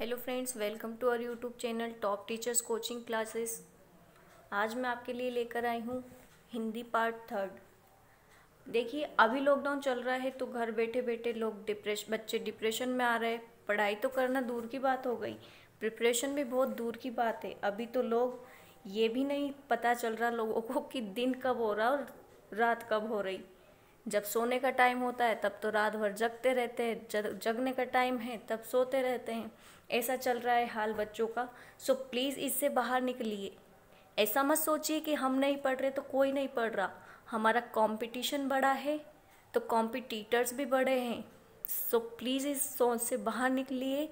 Hello friends welcome to our YouTube channel top teachers coaching classes आज मैं आपके लिए लेकर आई हूँ हिंदी पार्ट थर्ड देखिए अभी लॉकडाउन चल रहा है तो घर बैठे बैठे लोग डिप्रेश बच्चे डिप्रेशन में आ रहे हैं पढ़ाई तो करना दूर की बात हो गई प्रिपरेशन भी बहुत दूर की बात है अभी तो लोग ये भी नहीं पता चल रहा लोगों को कि दिन कब हो रहा और रात कब हो रही जब सोने का टाइम होता है तब तो रात भर जगते रहते हैं जग जगने का टाइम है तब सोते रहते हैं ऐसा चल रहा है हाल बच्चों का सो प्लीज़ इससे बाहर निकलिए ऐसा मत सोचिए कि हम नहीं पढ़ रहे तो कोई नहीं पढ़ रहा हमारा कंपटीशन बड़ा है तो कॉम्पिटिटर्स भी बड़े हैं सो प्लीज़ इस सोच से बाहर निकलिए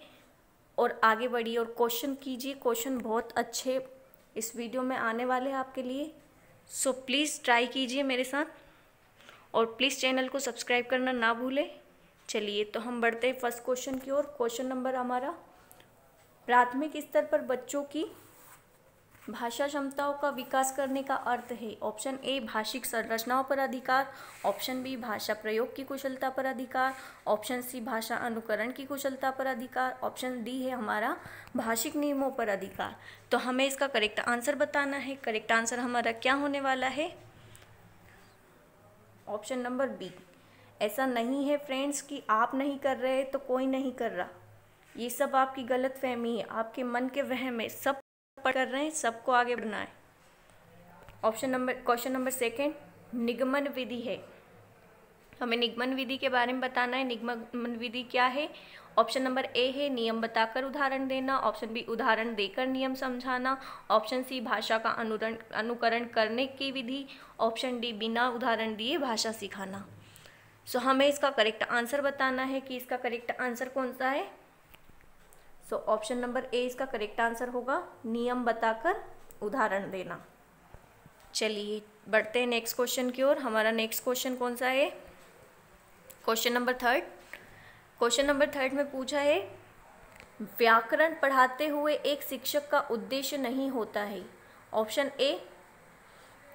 और आगे बढ़िए और क्वेश्चन कीजिए क्वेश्चन बहुत अच्छे इस वीडियो में आने वाले हैं आपके लिए सो प्लीज़ ट्राई कीजिए मेरे साथ और प्लीज़ चैनल को सब्सक्राइब करना ना भूलें चलिए तो हम बढ़ते हैं फर्स्ट क्वेश्चन की ओर क्वेश्चन नंबर हमारा प्राथमिक स्तर पर बच्चों की भाषा क्षमताओं का विकास करने का अर्थ है ऑप्शन ए भाषिक संरचनाओं पर अधिकार ऑप्शन बी भाषा प्रयोग की कुशलता पर अधिकार ऑप्शन सी भाषा अनुकरण की कुशलता पर अधिकार ऑप्शन डी है हमारा भाषिक नियमों पर अधिकार तो हमें इसका करेक्ट आंसर बताना है करेक्ट आंसर हमारा क्या होने वाला है ऑप्शन नंबर बी ऐसा नहीं है फ्रेंड्स कि आप नहीं कर रहे तो कोई नहीं कर रहा ये सब आपकी गलत फहमी है आपके मन के वहम है सब कर रहे हैं सबको आगे बढ़ना है option number question number second निगमन विधि है हमें निगमन विधि के बारे में बताना है निगमन विधि क्या है ऑप्शन नंबर ए है नियम बताकर उदाहरण देना ऑप्शन बी उदाहरण देकर नियम समझाना ऑप्शन सी भाषा का अनुकरण करने की विधि ऑप्शन डी बिना उदाहरण दिए भाषा सिखाना सो so, हमें इसका करेक्ट आंसर बताना है कि इसका करेक्ट आंसर कौन सा है सो ऑप्शन नंबर ए इसका करेक्ट आंसर होगा नियम बताकर उदाहरण देना चलिए बढ़ते हैं नेक्स्ट क्वेश्चन की ओर हमारा नेक्स्ट क्वेश्चन कौन सा है question number third question number third में पूछा है व्याकरण पढ़ाते हुए एक शिक्षक का उद्देश्य नहीं होता है ऑप्शन ए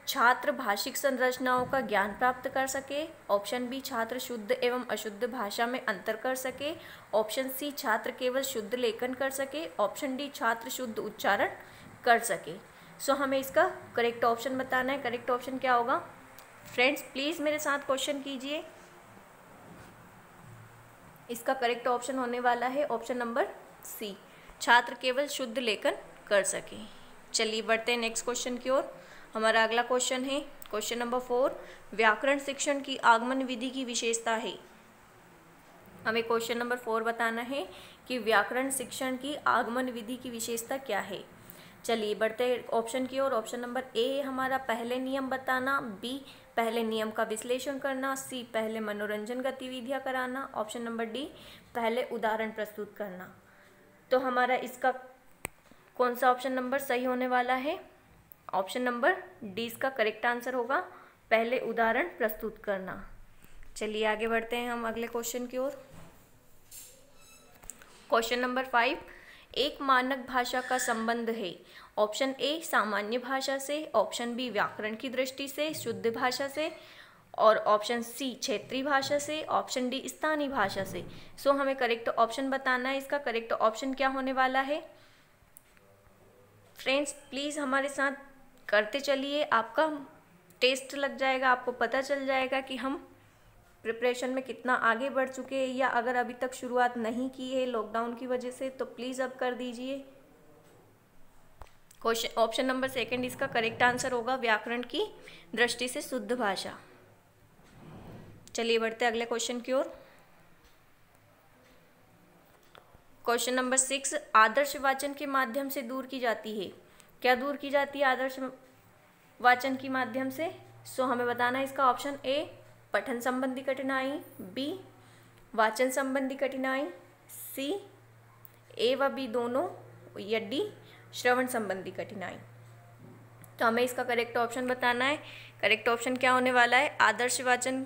छात्र भाषिक संरचनाओं का ज्ञान प्राप्त कर सके ऑप्शन बी छात्र शुद्ध एवं अशुद्ध भाषा में अंतर कर सके ऑप्शन सी छात्र केवल शुद्ध लेखन कर सके ऑप्शन डी छात्र शुद्ध उच्चारण कर सके सो so, हमें इसका करेक्ट ऑप्शन बताना है करेक्ट ऑप्शन क्या होगा फ्रेंड्स प्लीज़ मेरे साथ क्वेश्चन कीजिए इसका करेक्ट ऑप्शन होने वाला है ऑप्शन नंबर सी छात्र केवल शुद्ध लेखन कर सके चलिए बढ़ते हैं नेक्स्ट क्वेश्चन की ओर हमारा अगला क्वेश्चन है क्वेश्चन नंबर फोर व्याकरण शिक्षण की आगमन विधि की विशेषता है हमें क्वेश्चन नंबर फोर बताना है कि व्याकरण शिक्षण की आगमन विधि की विशेषता क्या है चलिए बढ़ते ऑप्शन की ओर ऑप्शन नंबर ए हमारा पहले नियम बताना बी पहले नियम का विश्लेषण करना सी पहले मनोरंजन गतिविधियां कराना ऑप्शन नंबर डी पहले उदाहरण प्रस्तुत करना तो हमारा इसका कौन सा ऑप्शन नंबर सही होने वाला है ऑप्शन नंबर डी इसका करेक्ट आंसर होगा पहले उदाहरण प्रस्तुत करना चलिए आगे बढ़ते हैं हम अगले क्वेश्चन की ओर क्वेश्चन नंबर फाइव एक मानक भाषा का संबंध है ऑप्शन ए सामान्य भाषा से ऑप्शन बी व्याकरण की दृष्टि से शुद्ध भाषा से और ऑप्शन सी क्षेत्रीय भाषा से ऑप्शन डी स्थानीय भाषा से सो so, हमें करेक्ट ऑप्शन बताना है इसका करेक्ट ऑप्शन क्या होने वाला है फ्रेंड्स प्लीज़ हमारे साथ करते चलिए आपका टेस्ट लग जाएगा आपको पता चल जाएगा कि हम प्रिपरेशन में कितना आगे बढ़ चुके हैं या अगर अभी तक शुरुआत नहीं की है लॉकडाउन की वजह से तो प्लीज़ अब कर दीजिए क्वेश्चन ऑप्शन नंबर सेकंड इसका करेक्ट आंसर होगा व्याकरण की दृष्टि से शुद्ध भाषा चलिए बढ़ते अगले क्वेश्चन की ओर क्वेश्चन नंबर सिक्स आदर्श वाचन के माध्यम से दूर की जाती है क्या दूर की जाती है आदर्श वाचन के माध्यम से सो हमें बताना है इसका ऑप्शन ए पठन संबंधी कठिनाई बी वाचन संबंधी कठिनाई सी ए व बी दोनों या डी श्रवण संबंधी कठिनाई तो हमें इसका करेक्ट ऑप्शन बताना है करेक्ट ऑप्शन क्या होने वाला है आदर्श वाचन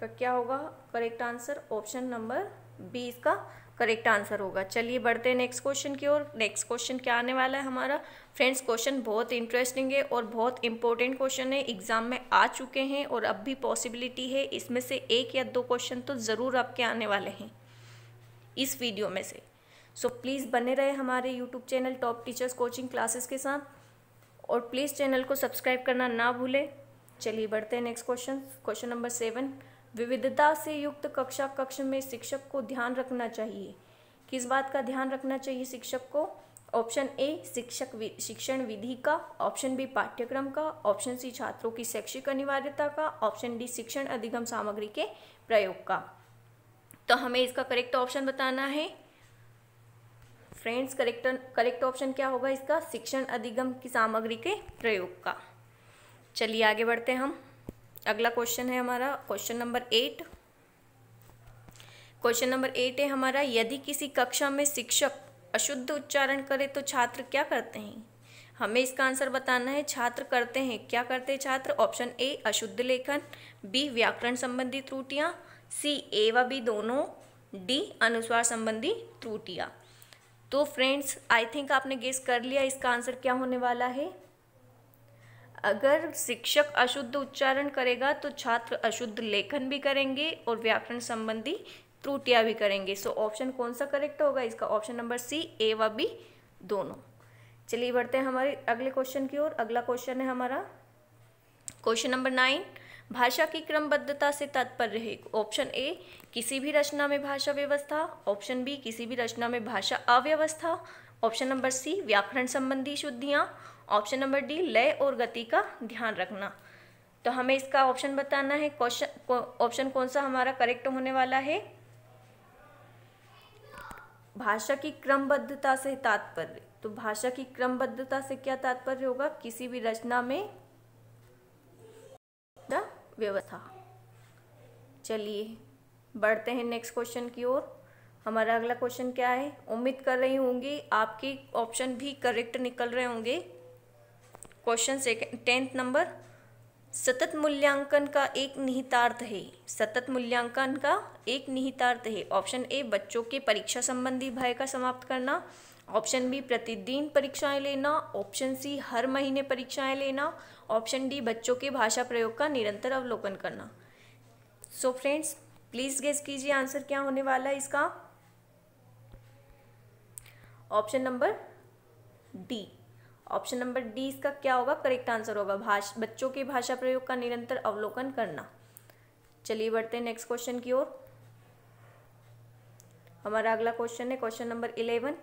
का क्या होगा correct answer option number B इसका करेक्ट आंसर होगा चलिए बढ़ते हैं नेक्स्ट क्वेश्चन की ओर नेक्स्ट क्वेश्चन क्या आने वाला है हमारा फ्रेंड्स क्वेश्चन बहुत इंटरेस्टिंग है और बहुत इंपॉर्टेंट क्वेश्चन है एग्जाम में आ चुके हैं और अब भी पॉसिबिलिटी है इसमें से एक या दो क्वेश्चन तो ज़रूर आपके आने वाले हैं इस वीडियो में से सो so, प्लीज़ बने रहे हमारे YouTube channel top teachers coaching classes के साथ और प्लीज़ चैनल को सब्सक्राइब करना ना भूलें चलिए बढ़ते हैं next question question number seven विविधता से युक्त कक्षा कक्ष में शिक्षक को ध्यान रखना चाहिए किस बात का ध्यान रखना चाहिए शिक्षक को ऑप्शन ए शिक्षक शिक्षण विधि का ऑप्शन बी पाठ्यक्रम का ऑप्शन सी छात्रों की शैक्षिक अनिवार्यता का ऑप्शन डी शिक्षण अधिगम सामग्री के प्रयोग का तो हमें इसका करेक्ट ऑप्शन बताना है फ्रेंड्स करेक्ट करेक्ट ऑप्शन क्या होगा इसका शिक्षण अधिगम की सामग्री के प्रयोग का चलिए आगे बढ़ते हैं हम अगला क्वेश्चन है हमारा question number eight question number eight है हमारा यदि किसी कक्षा में शिक्षक अशुद्ध उच्चारण करे तो छात्र क्या करते हैं हमें इसका आंसर बताना है छात्र करते हैं क्या करते हैं छात्र ऑप्शन ए अशुद्ध लेखन बी व्याकरण संबंधी त्रुटियां सी ए व बी दोनों डी अनुस्वार संबंधी त्रुटियां तो फ्रेंड्स आई थिंक आपने गेस कर लिया इसका आंसर क्या होने वाला है अगर शिक्षक अशुद्ध उच्चारण करेगा तो छात्र अशुद्ध लेखन भी करेंगे और व्याकरण संबंधी त्रुटियां भी करेंगे सो so, ऑप्शन कौन सा करेक्ट होगा इसका ऑप्शन नंबर सी ए व बी दोनों चलिए बढ़ते हैं हमारे अगले क्वेश्चन की ओर अगला क्वेश्चन है हमारा क्वेश्चन नंबर नाइन भाषा की क्रमबद्धता से तात्पर्य है ऑप्शन ए किसी भी रचना में भाषा व्यवस्था ऑप्शन बी किसी भी रचना में भाषा अव्यवस्था ऑप्शन नंबर सी व्याकरण संबंधी शुद्धियाँ ऑप्शन नंबर डी लय और गति का ध्यान रखना तो हमें इसका ऑप्शन बताना है क्वेश्चन ऑप्शन कौन सा हमारा करेक्ट होने वाला है भाषा की क्रमबद्धता से तात्पर्य तो भाषा की क्रमबद्धता से क्या तात्पर्य होगा किसी भी रचना में व्यवस्था चलिए बढ़ते हैं नेक्स्ट क्वेश्चन की ओर हमारा अगला क्वेश्चन क्या है उम्मीद कर रही होंगी आपके ऑप्शन भी करेक्ट निकल रहे होंगे क्वेश्चन सेकेंड टेंथ नंबर सतत मूल्यांकन का एक निहितार्थ है सतत मूल्यांकन का एक निहितार्थ है ऑप्शन ए बच्चों के परीक्षा संबंधी भय का समाप्त करना ऑप्शन बी प्रतिदिन परीक्षाएं लेना ऑप्शन सी हर महीने परीक्षाएं लेना ऑप्शन डी बच्चों के भाषा प्रयोग का निरंतर अवलोकन करना सो फ्रेंड्स प्लीज़ गेस कीजिए आंसर क्या होने वाला है इसका option number D option number D इसका क्या होगा करेक्ट आंसर होगा भाषा बच्चों के भाषा प्रयोग का निरंतर अवलोकन करना चलिए बढ़ते हैं नेक्स्ट क्वेश्चन की ओर हमारा अगला क्वेश्चन है क्वेश्चन नंबर इलेवन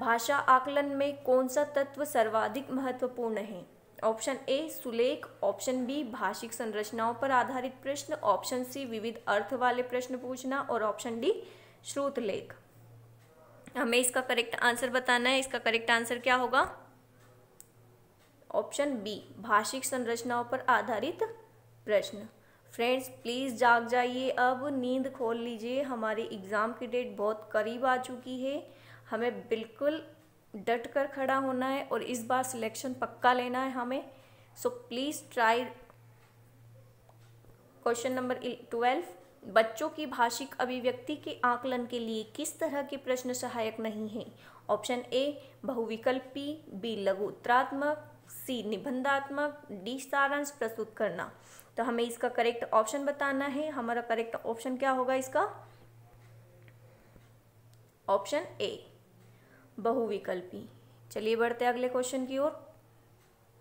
भाषा आकलन में कौन सा तत्व सर्वाधिक महत्वपूर्ण है ऑप्शन ए सुलेख ऑप्शन बी भाषिक संरचनाओं पर आधारित प्रश्न ऑप्शन सी विविध अर्थ वाले प्रश्न पूछना और ऑप्शन डी श्रोत लेख हमें इसका करेक्ट आंसर बताना है इसका करेक्ट आंसर क्या होगा ऑप्शन बी भाषिक संरचनाओं पर आधारित प्रश्न फ्रेंड्स प्लीज़ जाग जाइए अब नींद खोल लीजिए हमारी एग्ज़ाम की डेट बहुत करीब आ चुकी है हमें बिल्कुल डट कर खड़ा होना है और इस बार सिलेक्शन पक्का लेना है हमें so please try question number twelve बच्चों की भाषिक अभिव्यक्ति के आकलन के लिए किस तरह के प्रश्न सहायक नहीं हैं ऑप्शन ए बहुविकल्पी बी लघु उत्तरात्मक सी निबंधात्मक डी सारांश प्रस्तुत करना तो हमें इसका करेक्ट ऑप्शन बताना है हमारा करेक्ट ऑप्शन क्या होगा इसका ऑप्शन ए बहुविकल्पी चलिए बढ़ते अगले क्वेश्चन की ओर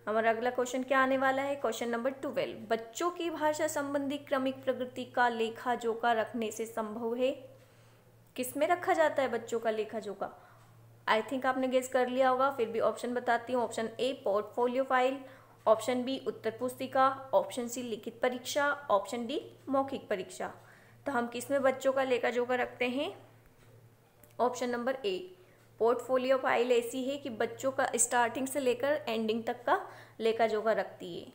हमारा अगला क्वेश्चन क्या आने वाला है क्वेश्चन नंबर ट्वेल्व बच्चों की भाषा संबंधी क्रमिक प्रगति का लेखा जोखा रखने से संभव है किसमें रखा जाता है बच्चों का लेखा जोखा आई थिंक आपने गेस कर लिया होगा फिर भी ऑप्शन बताती हूँ option A portfolio file option B उत्तर पुस्तिका ऑप्शन सी लिखित परीक्षा ऑप्शन डी मौखिक परीक्षा तो हम किस में बच्चों का लेकर कर रखते हैं option number A portfolio file ऐसी है कि बच्चों का स्टार्टिंग से लेकर एंडिंग तक का लेखा कर रखती है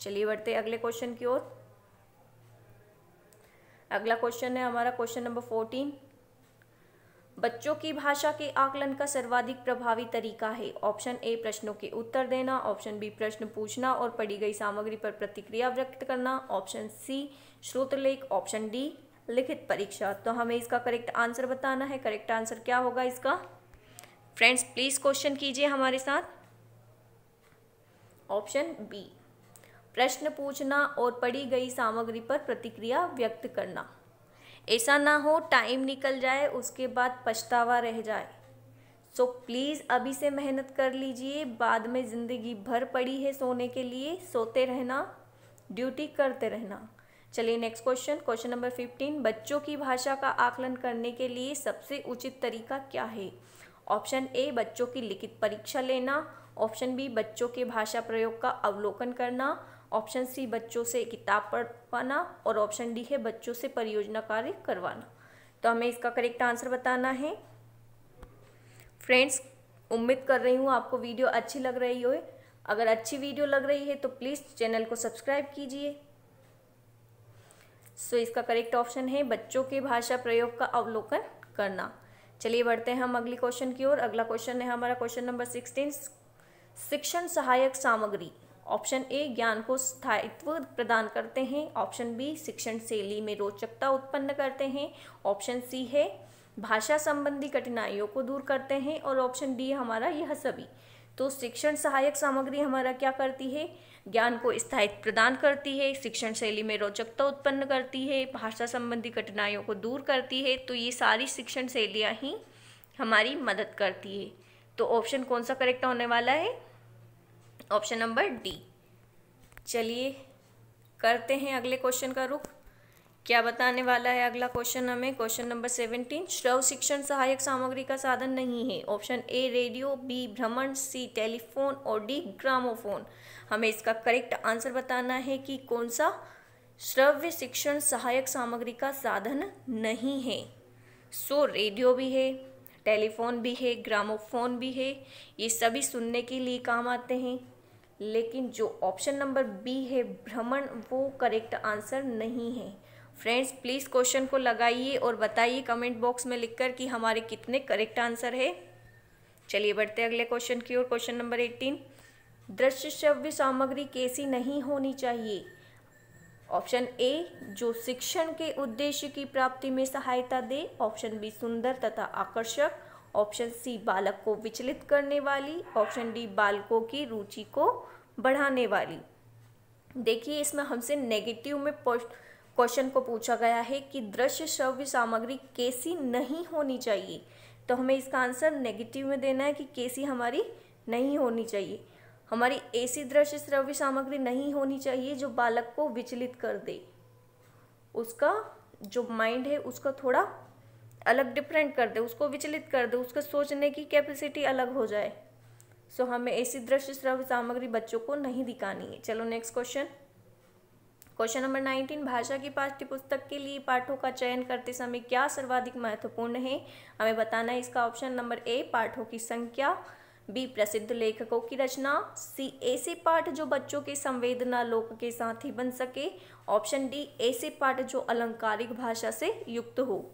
चलिए बढ़ते अगले क्वेश्चन की ओर अगला क्वेश्चन है हमारा क्वेश्चन नंबर फोर्टीन बच्चों की भाषा के आकलन का सर्वाधिक प्रभावी तरीका है ऑप्शन ए प्रश्नों के उत्तर देना ऑप्शन बी प्रश्न पूछना और पढ़ी गई सामग्री पर प्रतिक्रिया व्यक्त करना ऑप्शन सी श्रोतलेख ऑप्शन डी लिखित परीक्षा तो हमें इसका करेक्ट आंसर बताना है करेक्ट आंसर क्या होगा इसका फ्रेंड्स प्लीज़ क्वेश्चन कीजिए हमारे साथ ऑप्शन बी प्रश्न पूछना और पढ़ी गई सामग्री पर प्रतिक्रिया व्यक्त करना ऐसा ना हो टाइम निकल जाए उसके बाद पछतावा रह जाए सो so, प्लीज़ अभी से मेहनत कर लीजिए बाद में ज़िंदगी भर पड़ी है सोने के लिए सोते रहना ड्यूटी करते रहना चलिए next question question number fifteen बच्चों की भाषा का आकलन करने के लिए सबसे उचित तरीका क्या है ऑप्शन ए बच्चों की लिखित परीक्षा लेना ऑप्शन बी बच्चों के भाषा प्रयोग का अवलोकन करना ऑप्शन सी बच्चों से किताब पढ़वाना और ऑप्शन डी है बच्चों से परियोजना कार्य करवाना तो हमें इसका करेक्ट आंसर बताना है फ्रेंड्स उम्मीद कर रही हूँ आपको वीडियो अच्छी लग रही हो अगर अच्छी वीडियो लग रही है तो प्लीज़ चैनल को सब्सक्राइब कीजिए सो इसका करेक्ट ऑप्शन है बच्चों के भाषा प्रयोग का अवलोकन करना चलिए बढ़ते हैं हम अगली क्वेश्चन की ओर अगला क्वेश्चन है हमारा क्वेश्चन नंबर सिक्सटीन शिक्षण सहायक सामग्री ऑप्शन ए ज्ञान को स्थायित्व प्रदान करते हैं ऑप्शन बी शिक्षण शैली में रोचकता उत्पन्न करते हैं ऑप्शन सी है भाषा संबंधी कठिनाइयों को दूर करते हैं और ऑप्शन डी हमारा यह सभी तो शिक्षण सहायक सामग्री हमारा क्या करती है ज्ञान को स्थायित्व प्रदान करती है शिक्षण शैली में रोचकता उत्पन्न करती है भाषा संबंधी कठिनाइयों को दूर करती है तो ये सारी शिक्षण शैलियाँ ही हमारी मदद करती है तो ऑप्शन कौन सा करेक्ट होने वाला है ऑप्शन नंबर डी चलिए करते हैं अगले क्वेश्चन का रुख क्या बताने वाला है अगला क्वेश्चन हमें क्वेश्चन नंबर सेवेंटीन श्रव शिक्षण सहायक सामग्री का साधन नहीं है ऑप्शन ए रेडियो बी भ्रमण सी टेलीफोन और डी ग्रामोफोन हमें इसका करेक्ट आंसर बताना है कि कौन सा श्रव्य शिक्षण सहायक सामग्री का साधन नहीं है सो so, रेडियो भी है टेलीफोन भी है ग्रामोफोन भी है ये सभी सुनने के लिए काम आते हैं लेकिन जो ऑप्शन नंबर बी है भ्रमण वो करेक्ट आंसर नहीं है फ्रेंड्स प्लीज़ क्वेश्चन को लगाइए और बताइए कमेंट बॉक्स में लिखकर कि हमारे कितने करेक्ट आंसर है चलिए बढ़ते अगले क्वेश्चन की ओर क्वेश्चन नंबर एटीन दृश्य श्रव्य सामग्री कैसी नहीं होनी चाहिए ऑप्शन ए जो शिक्षण के उद्देश्य की प्राप्ति में सहायता दे ऑप्शन बी सुंदर तथा आकर्षक ऑप्शन सी बालक को विचलित करने वाली ऑप्शन डी बालकों की रुचि को बढ़ाने वाली देखिए इसमें हमसे नेगेटिव में क्वेश्चन को पूछा गया है कि दृश्य श्रव्य सामग्री कैसी नहीं होनी चाहिए तो हमें इसका आंसर नेगेटिव में देना है कि कैसी हमारी नहीं होनी चाहिए हमारी ऐसी दृश्य श्रव्य सामग्री नहीं होनी चाहिए जो बालक को विचलित कर दे उसका जो माइंड है उसका थोड़ा अलग डिफरेंट कर दे उसको विचलित कर दे उसका सोचने की कैपेसिटी अलग हो जाए सो हमें ऐसी दृश्य श्रव्य सामग्री बच्चों को नहीं दिखानी है चलो next question question number nineteen भाषा की पाठ्यपुस्तक के लिए पाठों का चयन करते समय क्या सर्वाधिक महत्वपूर्ण है हमें बताना है इसका ऑप्शन नंबर ए पाठों की संख्या बी प्रसिद्ध लेखकों की रचना सी ऐसे पाठ जो बच्चों के संवेदना लोक के साथ ही बन सके ऑप्शन डी ऐसे पाठ जो अलंकारिक भाषा से युक्त हो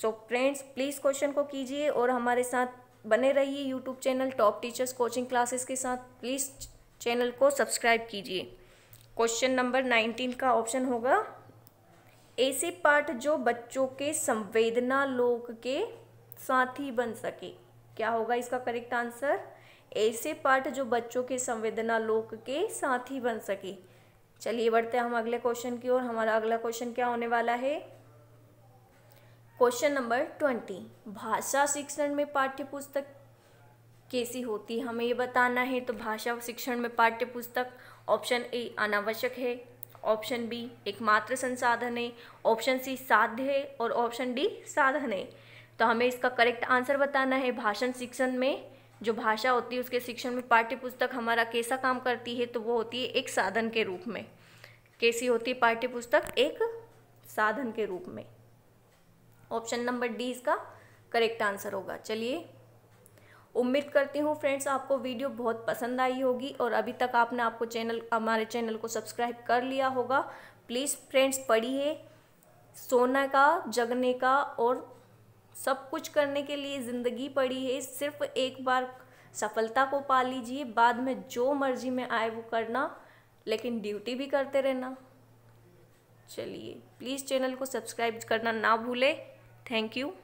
सो फ्रेंड्स प्लीज़ क्वेश्चन को कीजिए और हमारे साथ बने रहिए YouTube channel top teachers coaching classes के साथ प्लीज़ चैनल को सब्सक्राइब कीजिए क्वेश्चन नंबर नाइनटीन का ऑप्शन होगा ऐसे पाठ जो बच्चों के संवेदना लोक के साथी बन सके क्या होगा इसका करेक्ट आंसर ऐसे पाठ जो बच्चों के संवेदना लोक के साथी बन सके चलिए बढ़ते हैं हम अगले क्वेश्चन की ओर हमारा अगला क्वेश्चन क्या होने वाला है क्वेश्चन नंबर ट्वेंटी भाषा शिक्षण में पाठ्य पुस्तक कैसी होती है हमें ये बताना है तो भाषा शिक्षण में पाठ्य पुस्तक ऑप्शन ए अनावश्यक है ऑप्शन बी एकमात्र संसाधन है ऑप्शन सी साध्य है और ऑप्शन डी साधन है तो हमें इसका करेक्ट आंसर बताना है भाषण शिक्षण में जो भाषा होती है उसके शिक्षण में पाठ्य पुस्तक हमारा कैसा काम करती है तो वो होती है एक साधन के रूप में कैसी होती है पाठ्य पुस्तक एक साधन के रूप में ऑप्शन नंबर डी इसका करेक्ट आंसर होगा चलिए उम्मीद करती हूँ फ्रेंड्स आपको वीडियो बहुत पसंद आई होगी और अभी तक आपने आपको चैनल हमारे चैनल को सब्सक्राइब कर लिया होगा प्लीज़ फ्रेंड्स पढ़िए सोना का जगने का और सब कुछ करने के लिए ज़िंदगी पड़ी है सिर्फ एक बार सफलता को पा लीजिए बाद में जो मर्जी में आए वो करना लेकिन ड्यूटी भी करते रहना चलिए प्लीज़ चैनल को सब्सक्राइब करना ना भूलें Thank you.